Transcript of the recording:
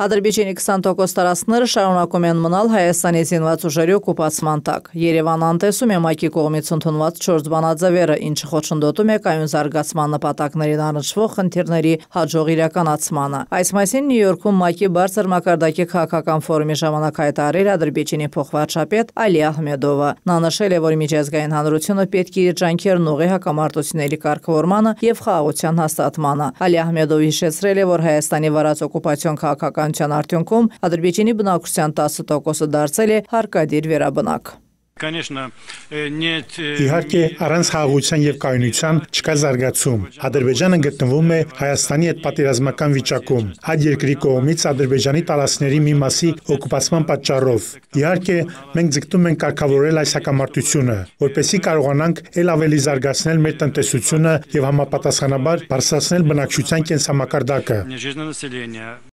Ադրբեջանի 20% տարածքները շարունակում են մնալ Հայաստանի զինված ուժերի օկուպացման տակ։ Երևանն անտեսում է ՄԱԿ-ի կողմից ընդունված 4 բանաձևերը, ինչը խոչընդոտում է կայուն զարգացման նպատակներին առնչվող խնդիրների հաջող իրականացմանը։ Այս մասին Նյու Յորքում ՄԱԿ-ի բարձր մակարդակի քաղաքական ֆորումի ժամանակ հայտարարել Ադրբեջանի փոխվարչապետ Ալի Ահմեդովը։ Նա նշել է, որ միջազգային հանրությունը պետք է իր ջանքերն ուղղի հակամարտությունների կարգավորմանը եւ խաղաղության հաստատմանը։ Ալի Ահմեդովը հիշեցրել է, որ Հայաստանի վարած օկուպացիոն քաղաքական քաղաքականության արդյունքում Ադրբեջանի բնակության 10%-ը դարձել է հարկադիր վերաբնակ։ Конечно, нет Իհարկե, առանց խաղաղության եւ կայունության չկա զարգացում։ Ադրբեջանը գտնվում է Հայաստանի հետ պատերազմական վիճակում։ Այդ երկրի կողմից Ադրբեջանի տարածքների մի մասի օկուպացման պատճառով։ Իհարկե, մենք ձգտում ենք կարգավորել այս հակամարտությունը, որպեսզի կարողանանք ել ավելի զարգացնել մեր տնտեսությունը եւ համապատասխանաբար բարձրացնել բնակչության կենսամակարդակը։